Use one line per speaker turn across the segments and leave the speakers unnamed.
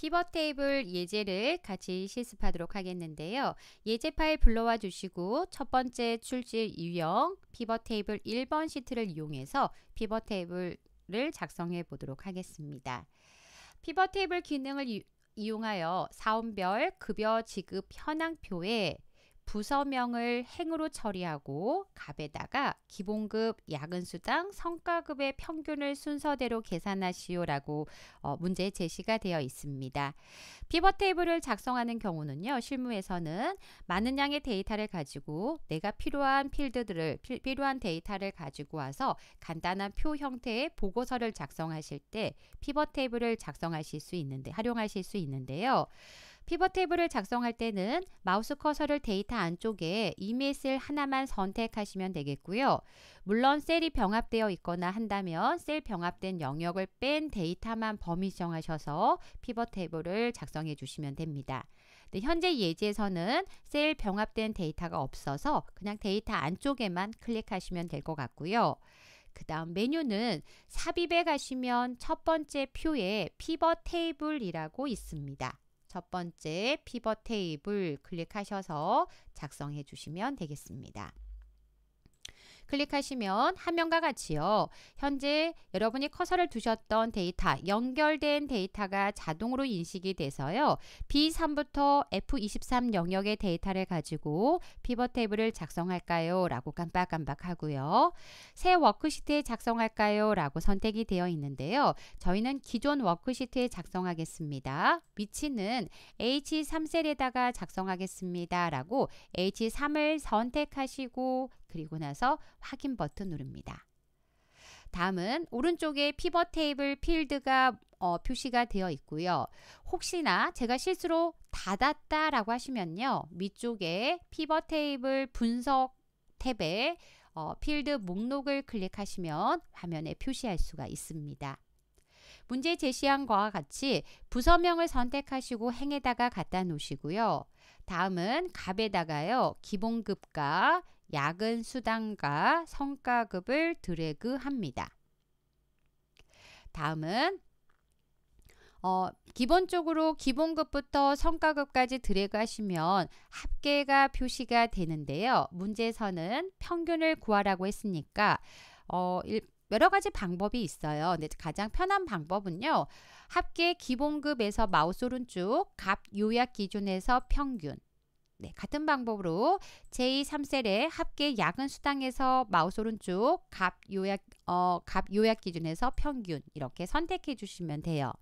피벗 테이블 예제를 같이 실습하도록 하겠는데요. 예제 파일 불러와 주시고 첫 번째 출질 유형 피벗 테이블 1번 시트를 이용해서 피벗 테이블을 작성해 보도록 하겠습니다. 피벗 테이블 기능을 유, 이용하여 사원별 급여 지급 현황표에 부서명을 행으로 처리하고 갑에다가 기본급, 야근수당, 성과급의 평균을 순서대로 계산하시오라고 어, 문제 제시가 되어 있습니다. 피벗 테이블을 작성하는 경우는요. 실무에서는 많은 양의 데이터를 가지고 내가 필요한 필드들을 필, 필요한 데이터를 가지고 와서 간단한 표 형태의 보고서를 작성하실 때 피벗 테이블을 작성하실 수 있는데 활용하실 수 있는데요. 피벗 테이블을 작성할 때는 마우스 커서를 데이터 안쪽에 이메일 하나만 선택하시면 되겠고요. 물론 셀이 병합되어 있거나 한다면 셀 병합된 영역을 뺀 데이터만 범위 정하셔서 피벗 테이블을 작성해 주시면 됩니다. 현재 예제에서는 셀 병합된 데이터가 없어서 그냥 데이터 안쪽에만 클릭하시면 될 것 같고요. 그 다음 메뉴는 삽입에 가시면 첫 번째 표에 피벗 테이블이라고 있습니다. 첫 번째 피벗 테이블 클릭하셔서 작성해 주시면 되겠습니다. 클릭하시면 화면과 같이요. 현재 여러분이 커서를 두셨던 데이터, 연결된 데이터가 자동으로 인식이 돼서요. B3부터 F23 영역의 데이터를 가지고 피벗 테이블을 작성할까요? 라고 깜빡깜빡 하고요. 새 워크시트에 작성할까요? 라고 선택이 되어 있는데요. 저희는 기존 워크시트에 작성하겠습니다. 위치는 H3셀에다가 작성하겠습니다. 라고 H3을 선택하시고 그리고 나서 확인 버튼 누릅니다. 다음은 오른쪽에 피벗 테이블 필드가 어, 표시가 되어 있고요. 혹시나 제가 실수로 닫았다 라고 하시면요. 위쪽에 피벗 테이블 분석 탭에 어, 필드 목록을 클릭하시면 화면에 표시할 수가 있습니다. 문제 제시한 것과 같이 부서명을 선택하시고 행에다가 갖다 놓으시고요. 다음은 값에다가요. 기본급과 야근 수당과 성과급을 드래그합니다. 다음은 어, 기본적으로 기본급부터 성과급까지 드래그 하시면 합계가 표시가 되는데요. 문제에서는 평균을 구하라고 했으니까 어, 일, 여러 가지 방법이 있어요. 근데 가장 편한 방법은요. 합계 기본급에서 마우스 오른쪽 값 요약 기준에서 평균 네, 같은 방법으로 제3셀에 합계 야근 수당에서 마우스 오른쪽 값 요약 어, 갑 요약 기준에서 평균 이렇게 선택해 주시면 돼요.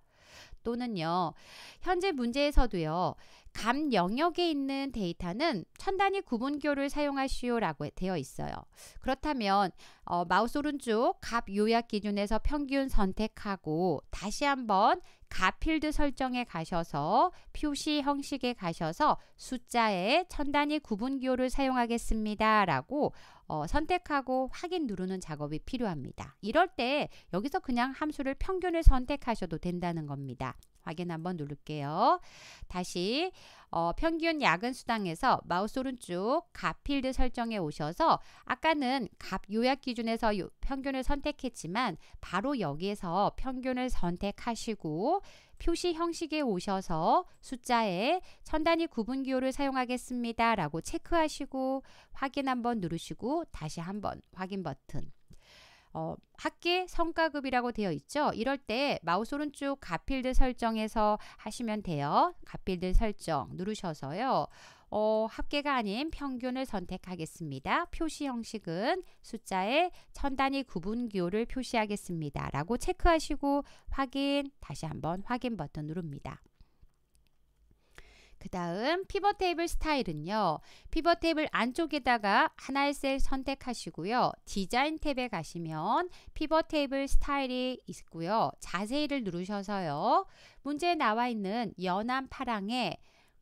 또는요. 현재 문제에서도요. 갑 영역에 있는 데이터는 천 단위 구분교를 사용하시오라고 되어 있어요. 그렇다면 어, 마우스 오른쪽 값 요약 기준에서 평균 선택하고 다시 한번 가필드 설정에 가셔서 표시 형식에 가셔서 숫자에 천 단위 구분기호를 사용하겠습니다. 라고 어, 선택하고 확인 누르는 작업이 필요합니다. 이럴 때 여기서 그냥 함수를 평균을 선택하셔도 된다는 겁니다. 확인 한번 누를게요. 다시 어, 평균 야근 수당에서 마우스 오른쪽 값필드 설정에 오셔서 아까는 갓 요약 기준에서 요, 평균을 선택했지만 바로 여기에서 평균을 선택하시고 표시 형식에 오셔서 숫자에 천 단위 구분 기호를 사용하겠습니다. 라고 체크하시고 확인 한번 누르시고 다시 한번 확인 버튼 어, 학기 성과급이라고 되어 있죠. 이럴 때 마우스 오른쪽 가필드 설정에서 하시면 돼요. 가필드 설정 누르셔서요. 어, 합계가 아닌 평균을 선택하겠습니다. 표시 형식은 숫자의 천 단위 구분기호를 표시하겠습니다. 라고 체크하시고 확인, 다시 한번 확인 버튼 누릅니다. 그 다음 피벗 테이블 스타일은요. 피벗 테이블 안쪽에다가 하나의 셀 선택하시고요. 디자인 탭에 가시면 피벗 테이블 스타일이 있고요. 자세히를 누르셔서요. 문제에 나와 있는 연한 파랑에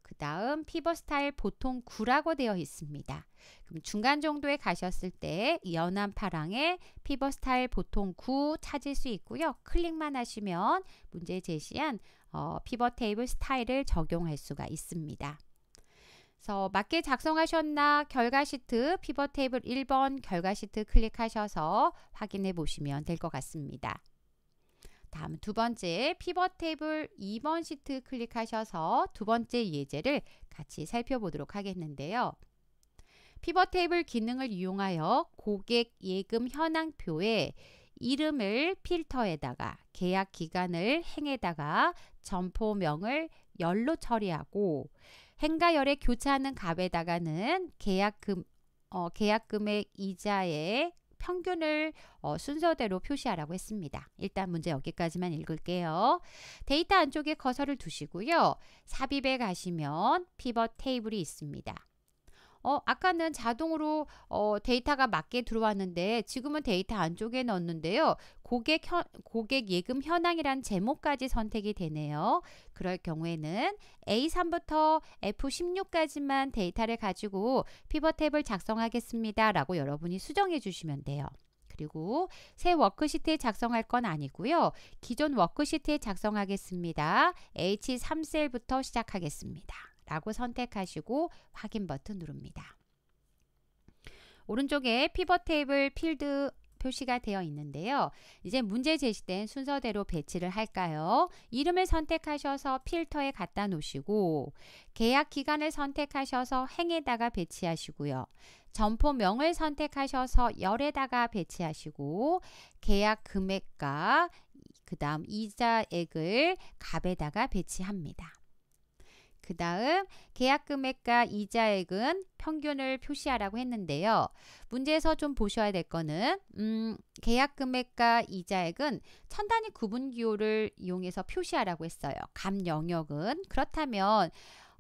그 다음 피버 스타일 보통 9라고 되어 있습니다. 그럼 중간 정도에 가셨을 때 연한 파랑의 피벗 스타일 보통 9 찾을 수 있고요. 클릭만 하시면 문제 제시한 어, 피벗 테이블 스타일을 적용할 수가 있습니다. 그래서 맞게 작성하셨나 결과 시트 피벗 테이블 1번 결과 시트 클릭하셔서 확인해 보시면 될 것 같습니다. 다음 두 번째 피벗 테이블 2번 시트 클릭하셔서 두 번째 예제를 같이 살펴보도록 하겠는데요. 피벗 테이블 기능을 이용하여 고객 예금 현황표에 이름을 필터에다가 계약 기간을 행에다가 점포명을 열로 처리하고 행과 열의 교차하는 값에다가는 계약금 어, 계약금액 이자의 평균을 어, 순서대로 표시하라고 했습니다. 일단 문제 여기까지만 읽을게요. 데이터 안쪽에 커서를 두시고요. 삽입에 가시면 피벗 테이블이 있습니다. 어, 아까는 자동으로 어, 데이터가 맞게 들어왔는데 지금은 데이터 안쪽에 넣었는데요. 고객, 현, 고객 예금 현황이란 제목까지 선택이 되네요. 그럴 경우에는 A3부터 F16까지만 데이터를 가지고 피벗 탭을 작성하겠습니다. 라고 여러분이 수정해 주시면 돼요. 그리고 새 워크시트에 작성할 건 아니고요. 기존 워크시트에 작성하겠습니다. H3셀부터 시작하겠습니다. 라고 선택하시고 확인 버튼 누릅니다. 오른쪽에 피벗 테이블 필드 표시가 되어 있는데요. 이제 문제 제시된 순서대로 배치를 할까요? 이름을 선택하셔서 필터에 갖다 놓으시고 계약 기간을 선택하셔서 행에다가 배치하시고요. 점포명을 선택하셔서 열에다가 배치하시고 계약 금액과 그 다음 이자액을 값에다가 배치합니다. 그 다음 계약 금액과 이자액은 평균을 표시하라고 했는데요. 문제에서 좀 보셔야 될 거는 음, 계약 금액과 이자액은 천 단위 구분 기호를 이용해서 표시하라고 했어요. 감 영역은 그렇다면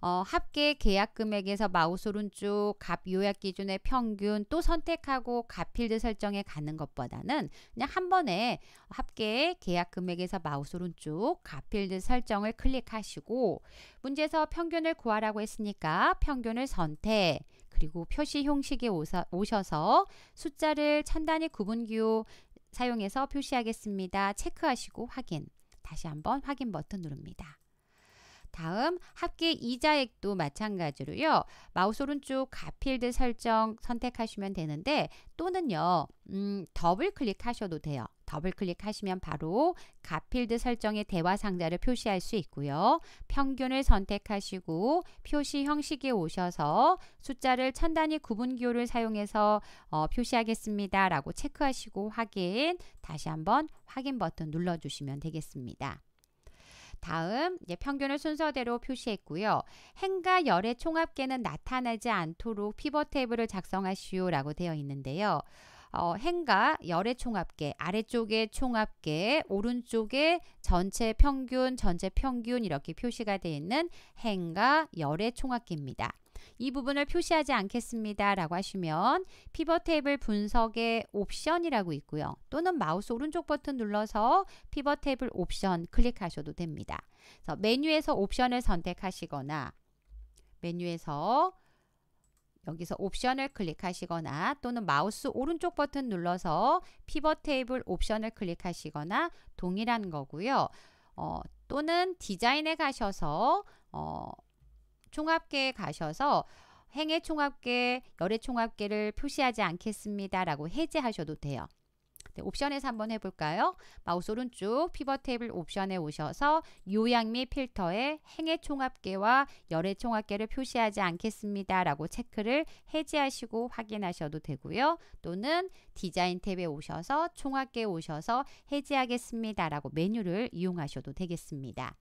어, 합계 계약 금액에서 마우스 오른쪽 값 요약 기준의 평균 또 선택하고 값 필드 설정에 가는 것보다는 그냥 한 번에 합계 계약 금액에서 마우스 오른쪽 값 필드 설정을 클릭하시고 문제에서 평균을 구하라고 했으니까 평균을 선택 그리고 표시 형식에 오셔서 숫자를 천단위 구분기호 사용해서 표시하겠습니다. 체크하시고 확인 다시 한번 확인 버튼 누릅니다. 다음 합계 이자액도 마찬가지로요. 마우스 오른쪽 가필드 설정 선택하시면 되는데 또는요. 음, 더블 클릭하셔도 돼요. 더블 클릭하시면 바로 가필드 설정의 대화 상자를 표시할 수 있고요. 평균을 선택하시고 표시 형식에 오셔서 숫자를 천 단위 구분기호를 사용해서 어, 표시하겠습니다. 라고 체크하시고 확인 다시 한번 확인 버튼 눌러주시면 되겠습니다. 다음 이제 평균을 순서대로 표시했고요. 행과 열의 총합계는 나타나지 않도록 피벗 테이블을 작성하시오라고 되어 있는데요. 어, 행과 열의 총합계, 아래쪽의 총합계, 오른쪽에 전체 평균, 전체 평균 이렇게 표시가 되어 있는 행과 열의 총합계입니다. 이 부분을 표시하지 않겠습니다. 라고 하시면 피벗 테이블 분석의 옵션이라고 있고요. 또는 마우스 오른쪽 버튼 눌러서 피벗 테이블 옵션 클릭하셔도 됩니다. 그래서 메뉴에서 옵션을 선택하시거나 메뉴에서 여기서 옵션을 클릭하시거나 또는 마우스 오른쪽 버튼 눌러서 피벗 테이블 옵션을 클릭하시거나 동일한 거고요. 어, 또는 디자인에 가셔서 어, 총합계에 가셔서 행해 총합계, 열의 총합계를 표시하지 않겠습니다라고 해제하셔도 돼요. 네, 옵션에서 한번 해볼까요? 마우스 오른쪽 피벗 테이블 옵션에 오셔서 요약 및 필터에 행의 총합계와 열의 총합계를 표시하지 않겠습니다. 라고 체크를 해제하시고 확인하셔도 되고요. 또는 디자인 탭에 오셔서 총합계에 오셔서 해제하겠습니다. 라고 메뉴를 이용하셔도 되겠습니다.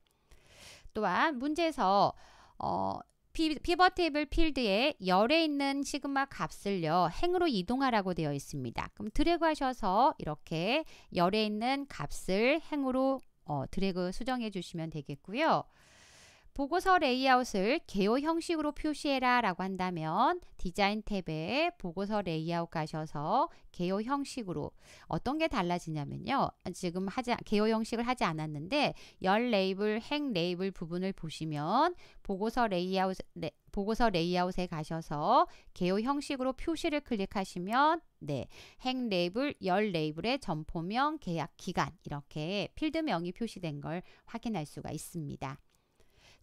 또한 문제에서 어, 피, 버벗 테이블 필드에 열에 있는 시그마 값을요 행으로 이동하라고 되어 있습니다. 그럼 드래그 하셔서 이렇게 열에 있는 값을 행으로 어, 드래그 수정해 주시면 되겠고요. 보고서 레이아웃을 개요 형식으로 표시해라 라고 한다면 디자인 탭에 보고서 레이아웃 가셔서 개요 형식으로 어떤 게 달라지냐면요. 지금 하지, 개요 형식을 하지 않았는데 열 레이블, 행 레이블 부분을 보시면 보고서 레이아웃, 레, 보고서 레이아웃에 가셔서 개요 형식으로 표시를 클릭하시면 네, 행 레이블, 열 레이블의 점포명, 계약 기간 이렇게 필드명이 표시된 걸 확인할 수가 있습니다.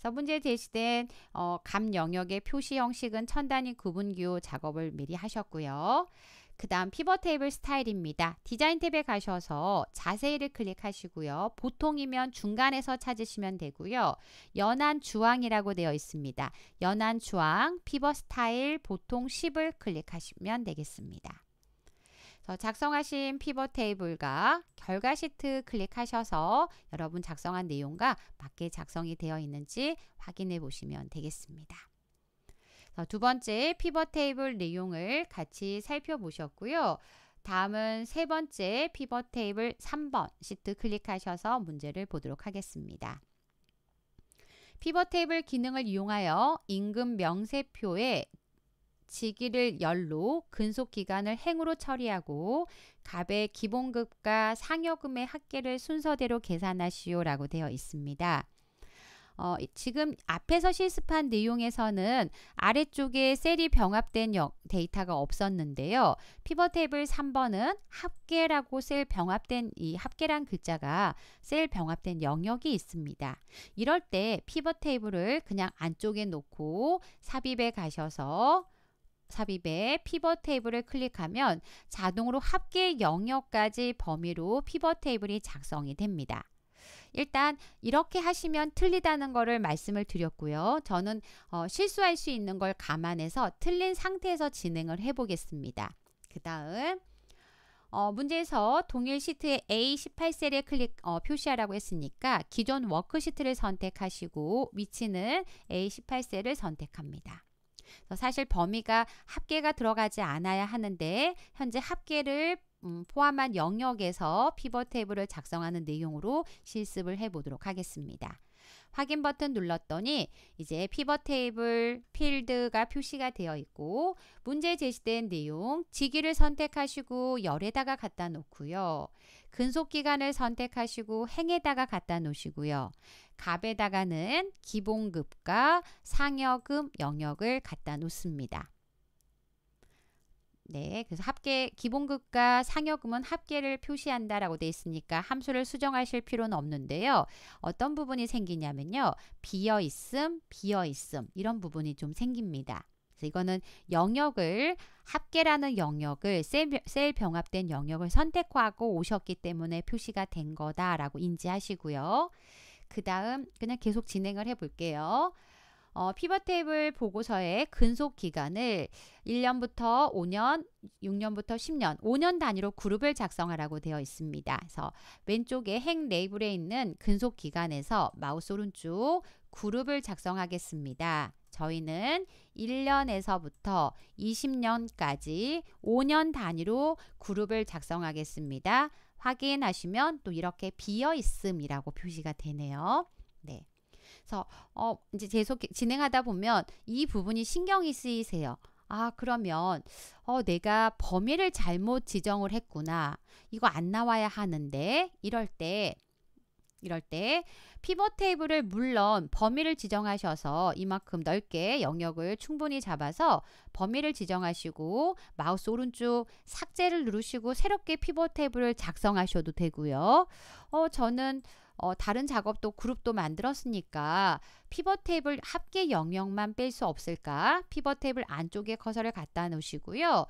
그래서 문제에 제시된 어, 감 영역의 표시 형식은 천 단위 구분기호 작업을 미리 하셨고요. 그 다음 피벗 테이블 스타일입니다. 디자인 탭에 가셔서 자세히를 클릭하시고요. 보통이면 중간에서 찾으시면 되고요. 연한 주황이라고 되어 있습니다. 연한 주황, 피벗 스타일 보통 10을 클릭하시면 되겠습니다. 작성하신 피벗 테이블과 결과 시트 클릭하셔서 여러분 작성한 내용과 맞게 작성이 되어 있는지 확인해 보시면 되겠습니다. 두 번째 피벗 테이블 내용을 같이 살펴보셨고요. 다음은 세 번째 피벗 테이블 3번 시트 클릭하셔서 문제를 보도록 하겠습니다. 피벗 테이블 기능을 이용하여 임금 명세표에 지기를 열로 근속 기간을 행으로 처리하고 갑의 기본급과 상여금의 합계를 순서대로 계산하시오라고 되어 있습니다. 어, 지금 앞에서 실습한 내용에서는 아래쪽에 셀이 병합된 데이터가 없었는데요. 피벗 테이블 3번은 합계라고 셀 병합된 이 합계란 글자가 셀 병합된 영역이 있습니다. 이럴 때 피벗 테이블을 그냥 안쪽에 놓고 삽입에 가셔서 삽입에 피벗 테이블을 클릭하면 자동으로 합계 영역까지 범위로 피벗 테이블이 작성이 됩니다. 일단 이렇게 하시면 틀리다는 것을 말씀을 드렸고요. 저는 어, 실수할 수 있는 걸 감안해서 틀린 상태에서 진행을 해보겠습니다. 그 다음 어, 문제에서 동일 시트의 A18셀에 클릭 어, 표시하라고 했으니까 기존 워크시트를 선택하시고 위치는 A18셀을 선택합니다. 사실 범위가 합계가 들어가지 않아야 하는데 현재 합계를 음, 포함한 영역에서 피벗 테이블을 작성하는 내용으로 실습을 해보도록 하겠습니다. 확인 버튼 눌렀더니 이제 피벗 테이블 필드가 표시가 되어 있고 문제 제시된 내용 지기를 선택하시고 열에다가 갖다 놓고요. 근속 기간을 선택하시고 행에다가 갖다 놓으시고요. 갑에다가는 기본급과 상여금 영역을 갖다 놓습니다. 네, 그래서 합계 기본급과 상여금은 합계를 표시한다라고 돼 있으니까 함수를 수정하실 필요는 없는데요. 어떤 부분이 생기냐면요. 비어 있음, 비어 있음 이런 부분이 좀 생깁니다. 그래서 이거는 영역을 합계라는 영역을 셀, 셀 병합된 영역을 선택하고 오셨기 때문에 표시가 된 거다라고 인지하시고요. 그 다음 그냥 계속 진행을 해볼게요. 어, 피벗 테이블 보고서의 근속 기간을 1년부터 5년, 6년부터 10년, 5년 단위로 그룹을 작성하라고 되어 있습니다. 그래서 왼쪽에 행 레이블에 있는 근속 기간에서 마우스 오른쪽 그룹을 작성하겠습니다. 저희는 1년에서부터 20년까지 5년 단위로 그룹을 작성하겠습니다. 확인하시면 또 이렇게 비어 있음이라고 표시가 되네요. 네. 그래서 어 이제 계속 진행하다 보면 이 부분이 신경이 쓰이세요. 아, 그러면, 어, 내가 범위를 잘못 지정을 했구나. 이거 안 나와야 하는데. 이럴 때, 이럴 때, 피벗 테이블을 물론 범위를 지정하셔서 이만큼 넓게 영역을 충분히 잡아서 범위를 지정하시고 마우스 오른쪽 삭제를 누르시고 새롭게 피벗 테이블을 작성하셔도 되고요. 어, 저는 어, 다른 작업도 그룹도 만들었으니까 피벗 테이블 합계 영역만 뺄 수 없을까? 피벗 테이블 안쪽에 커서를 갖다 놓으시고요.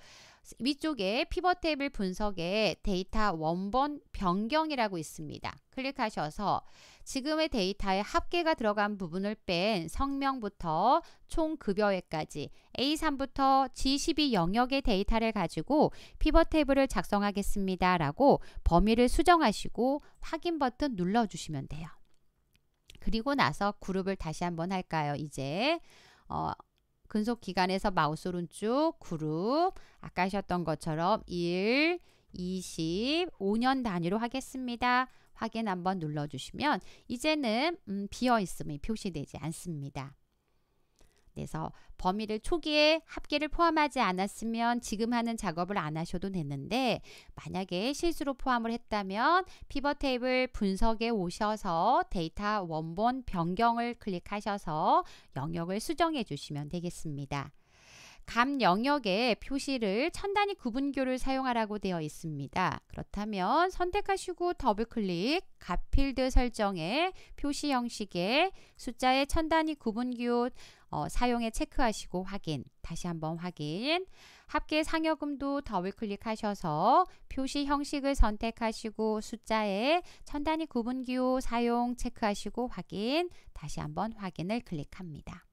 위쪽에 피벗 테이블 분석에 데이터 원본 변경이라고 있습니다. 클릭하셔서 지금의 데이터의 합계가 들어간 부분을 뺀 성명부터 총 급여액까지 A3부터 G12 영역의 데이터를 가지고 피벗 테이블을 작성하겠습니다. 라고 범위를 수정하시고 확인 버튼 눌러주시면 돼요. 그리고 나서 그룹을 다시 한번 할까요? 이제 어, 근속 기관에서 마우스 오른쪽 그룹 아까 하셨던 것처럼 1, 20, 5년 단위로 하겠습니다. 확인 한번 눌러주시면 이제는 음, 비어 있음이 표시되지 않습니다. 그래서 범위를 초기에 합계를 포함하지 않았으면 지금 하는 작업을 안 하셔도 되는데 만약에 실수로 포함을 했다면 피벗 테이블 분석에 오셔서 데이터 원본 변경을 클릭하셔서 영역을 수정해 주시면 되겠습니다. 감 영역에 표시를 천 단위 구분교를 사용하라고 되어 있습니다. 그렇다면 선택하시고 더블클릭 값필드 설정에 표시 형식에 숫자의 천 단위 구분교 어, 사용에 체크하시고 확인 다시 한번 확인 합계 상여금도 더블 클릭하셔서 표시 형식을 선택하시고 숫자에 천 단위 구분기호 사용 체크하시고 확인 다시 한번 확인을 클릭합니다.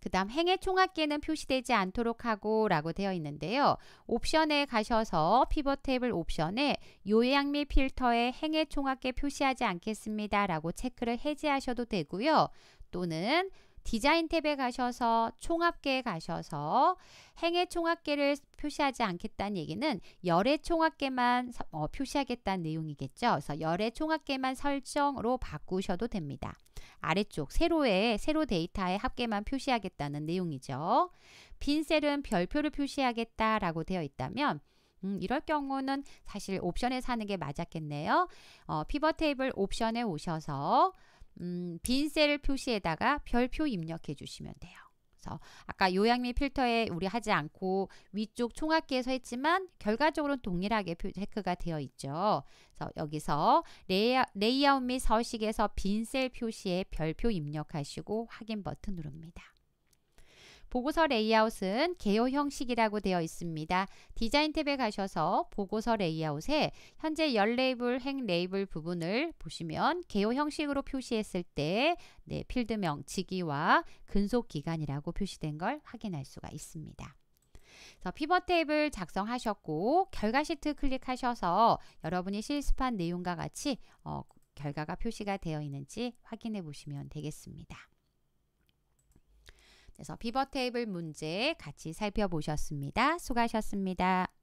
그 다음 행의 총합계는 표시되지 않도록 하고 라고 되어 있는데요. 옵션에 가셔서 피벗 테이블 옵션에 요약 및 필터에 행의 총합계 표시하지 않겠습니다 라고 체크를 해제하셔도 되고요. 또는 디자인 탭에 가셔서 총합계에 가셔서 행의 총합계를 표시하지 않겠다는 얘기는 열의 총합계만 어, 표시하겠다는 내용이겠죠. 그래서 열의 총합계만 설정으로 바꾸셔도 됩니다. 아래쪽 세로에 세로 데이터의 합계만 표시하겠다는 내용이죠. 빈 셀은 별표를 표시하겠다라고 되어 있다면 음, 이럴 경우는 사실 옵션에 사는 게 맞았겠네요. 어, 피벗 테이블 옵션에 오셔서 음, 빈셀 표시에다가 별표 입력해 주시면 돼요. 그래서 아까 요약 및 필터에 우리 하지 않고 위쪽 총합기에서 했지만 결과적으로는 동일하게 체크가 되어 있죠. 그래서 여기서 레이아웃 및 서식에서 빈셀 표시에 별표 입력하시고 확인 버튼 누릅니다. 보고서 레이아웃은 개요 형식이라고 되어 있습니다. 디자인 탭에 가셔서 보고서 레이아웃에 현재 열 레이블, 행 레이블 부분을 보시면 개요 형식으로 표시했을 때 네, 필드명, 직위와 근속 기간이라고 표시된 걸 확인할 수가 있습니다. 피벗 테이블 작성하셨고 결과 시트 클릭하셔서 여러분이 실습한 내용과 같이 어, 결과가 표시가 되어 있는지 확인해 보시면 되겠습니다. 그래서 피벗 테이블 문제 같이 살펴보셨습니다. 수고하셨습니다.